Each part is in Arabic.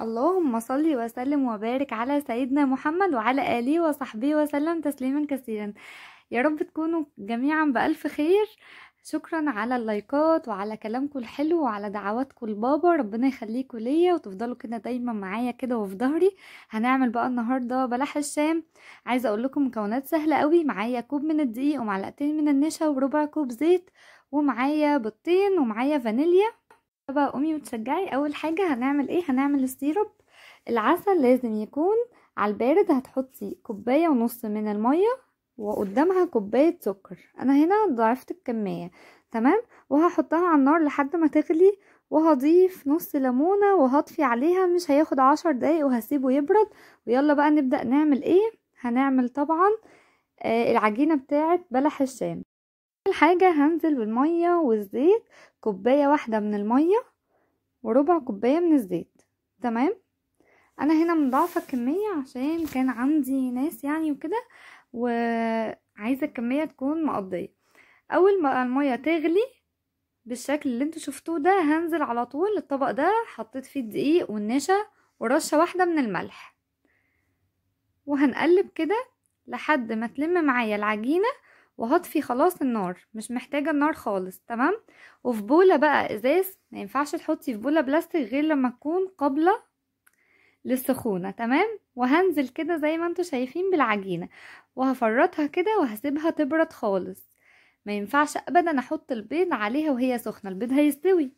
اللهم صل وسلم وبارك على سيدنا محمد وعلى آله وصحبه وسلم تسليما كثيرا يا رب تكونوا جميعا بألف خير شكرا على اللايكات وعلى كلامكم الحلو وعلى دعواتكم لبابا ربنا يخليكم ليا وتفضلوا كده دايما معايا كده وفي ظهري هنعمل بقى النهارده بلح الشام عايزه اقول لكم مكونات سهله قوي معايا كوب من الدقيق ومعلقتين من النشا وربع كوب زيت ومعايا بيضتين ومعايا فانيليا بقى قومي وتشجعي اول حاجه هنعمل ايه هنعمل السيرب العسل لازم يكون على البارد هتحطي كوبايه ونص من الميه وقدامها كوبايه سكر انا هنا ضعفت الكميه تمام وهحطها على النار لحد ما تغلي وهضيف نص ليمونه وهطفي عليها مش هياخد عشر دقايق وهسيبه يبرد ويلا بقى نبدا نعمل ايه هنعمل طبعا آه، العجينه بتاعه بلح الشام اول حاجة هنزل بالمية والزيت كوباية واحدة من المية وربع كوباية من الزيت تمام انا هنا مضاعفة الكمية عشان كان عندي ناس يعني وكده وعايزة الكمية تكون مقضية اول ما المية تغلي بالشكل اللي انتوا شفتوه ده هنزل على طول الطبق ده حطيت فيه الدقيق والنشا ورشة واحدة من الملح وهنقلب كده لحد ما تلم معايا العجينة وهطفي خلاص النار مش محتاجه النار خالص تمام وفي بوله بقى ازاز ما ينفعش تحطي في بوله بلاستيك غير لما تكون قابله للسخونه تمام وهنزل كده زي ما انتم شايفين بالعجينه وهفرطها كده وهسيبها تبرد خالص ما ينفعش ابدا احط البيض عليها وهي سخنه البيض هيستوي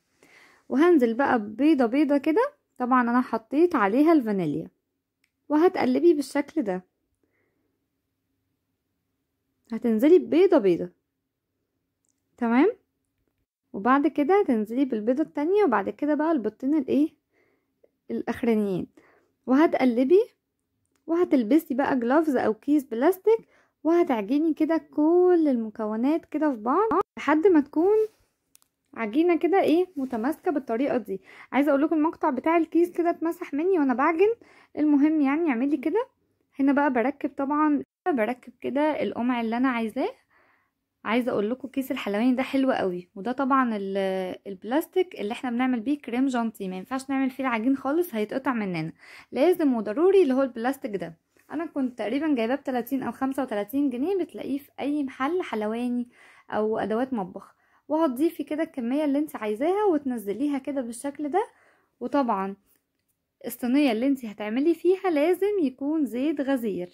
وهنزل بقى بيضه بيضه كده طبعا انا حطيت عليها الفانيليا وهتقلبي بالشكل ده هتنزلي ببيضة بيضة تمام وبعد كده هتنزلي بالبيضة التانية وبعد كده بقى البطين الايه الاخرانيين وهتقلبي وهتلبسي بقى جلافز او كيس بلاستيك وهتعجني كده كل المكونات كده في بعض لحد ما تكون عجينه كده ايه متماسكه بالطريقه دي عايزه اقول لكم المقطع بتاع الكيس كده اتمسح مني وانا بعجن المهم يعني اعملي كده هنا بقى بركب طبعا بركب كده القمع اللي انا عايزاه عايزه اقول لكم كيس الحلواني ده حلو قوي وده طبعا البلاستيك اللي احنا بنعمل بيه كريم جانتي ما ينفعش نعمل فيه العجين خالص هيتقطع مننا لازم وضروري اللي هو البلاستيك ده انا كنت تقريبا جايباه ب 30 او 35 جنيه بتلاقيه في اي محل حلواني او ادوات مطبخ وهتضيفي كده الكميه اللي انت عايزاها وتنزليها كده بالشكل ده وطبعا الصينيه اللي انت هتعملي فيها لازم يكون زيت غزير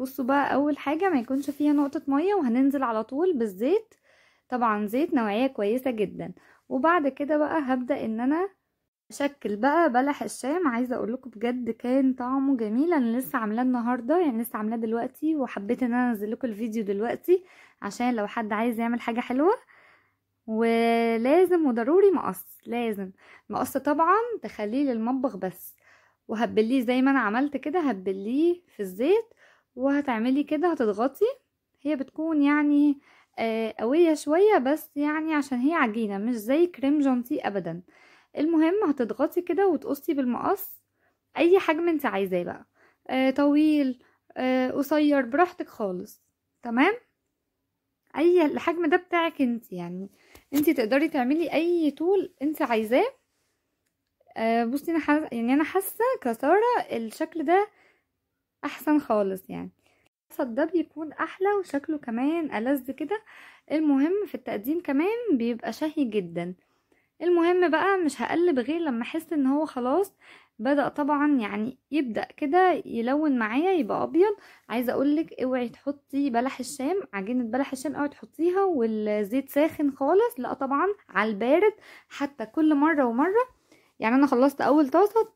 بصوا بقى اول حاجة ما يكونش فيها نقطة مية وهننزل على طول بالزيت طبعا زيت نوعية كويسة جدا وبعد كده بقى هبدأ ان انا اشكل بقى بلح الشام عايزة اقول لكم بجد كان طعمه جميل انا لسه عاملاه النهاردة يعني لسه عاملاه دلوقتي وحبيت ان انا انزل لكم الفيديو دلوقتي عشان لو حد عايز يعمل حاجة حلوة ولازم وضروري مقص لازم مقص طبعا تخليه للمطبخ بس وهبليه زي ما انا عملت كده هبليه في الزيت وهتعملي كده هتضغطي هي بتكون يعني آه، قوية شوية بس يعني عشان هي عجينة مش زي كريم جانتيه ابدا المهم هتضغطي كده وتقصي بالمقص اي حجم انت عايزاه بقى آه، طويل آه، قصير براحتك خالص تمام اي الحجم ده بتاعك انت يعني انت تقدري تعملي اي طول انت عايزاه بصي انا يعني انا حاسه كساره الشكل ده احسن خالص يعني الوسط ده بيكون احلى وشكله كمان ألذ كده المهم في التقديم كمان بيبقى شهي جدا المهم بقى مش هقلب غير لما احس ان هو خلاص بدأ طبعا يعني يبدأ كده يلون معايا يبقى ابيض عايزه اقولك اوعي تحطي بلح الشام عجينه بلح الشام اوعي تحطيها والزيت ساخن خالص لا طبعا على البارد حتى كل مره ومره يعني انا خلصت اول طاسه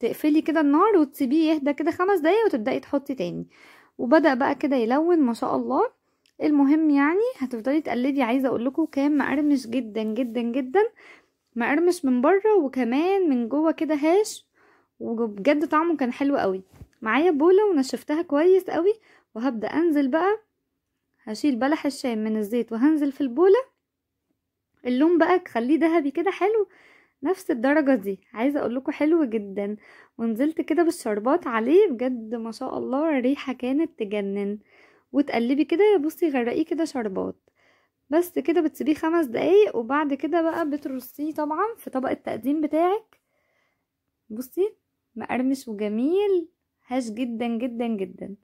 تقفلي كده النار وتسيبيه يهدى كده خمس دقايق وتبدأي تحطي تاني وبدأ بقى كده يلون ما شاء الله المهم يعني هتفضلي تقلبي عايزه اقول لكم كان مقرمش جدا جدا جدا مقرمش من بره وكمان من جوه كده هاش وبجد طعمه كان حلو قوي معايا بوله ونشفتها كويس قوي وهبدا انزل بقى هشيل بلح الشام من الزيت وهنزل في البوله اللون بقى خليه ذهبي كده حلو نفس الدرجة دي عايزة اقول لكم حلو جدا ونزلت كده بالشربات عليه بجد ما شاء الله الريحة كانت تجنن وتقلبي كده بصي غرقيه كده شربات بس كده بتسيبيه خمس دقايق وبعد كده بقى بترصيه طبعا في طبق التقديم بتاعك بصي مقرمش وجميل هش جدا جدا جدا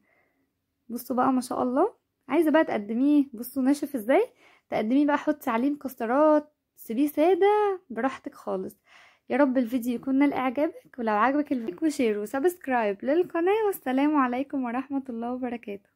بصوا بقى ما شاء الله عايزه بقى تقدميه بصوا ناشف ازاي تقدميه بقى حطي عليه مكسرات سيبيه سادة براحتك خالص يا رب الفيديو يكون نال اعجابك ولو عجبك الفيديو وشير وسبسكرايب للقناة والسلام عليكم ورحمة الله وبركاته